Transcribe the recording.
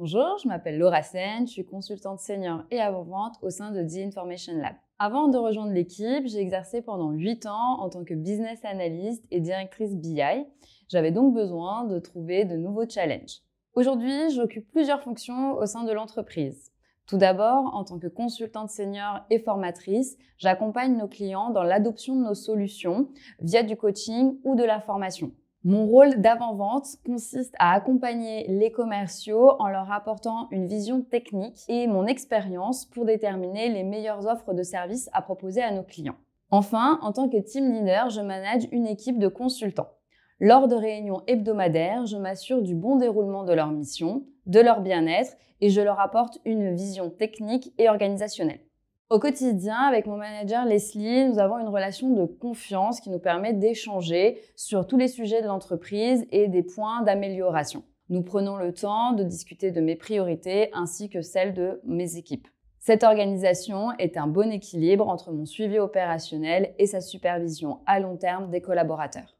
Bonjour, je m'appelle Laura Sen, je suis consultante senior et avant-vente au sein de The Information Lab. Avant de rejoindre l'équipe, j'ai exercé pendant 8 ans en tant que business analyst et directrice BI. J'avais donc besoin de trouver de nouveaux challenges. Aujourd'hui, j'occupe plusieurs fonctions au sein de l'entreprise. Tout d'abord, en tant que consultante senior et formatrice, j'accompagne nos clients dans l'adoption de nos solutions via du coaching ou de la formation. Mon rôle d'avant-vente consiste à accompagner les commerciaux en leur apportant une vision technique et mon expérience pour déterminer les meilleures offres de services à proposer à nos clients. Enfin, en tant que team leader, je manage une équipe de consultants. Lors de réunions hebdomadaires, je m'assure du bon déroulement de leur mission, de leur bien-être et je leur apporte une vision technique et organisationnelle. Au quotidien, avec mon manager Leslie, nous avons une relation de confiance qui nous permet d'échanger sur tous les sujets de l'entreprise et des points d'amélioration. Nous prenons le temps de discuter de mes priorités ainsi que celles de mes équipes. Cette organisation est un bon équilibre entre mon suivi opérationnel et sa supervision à long terme des collaborateurs.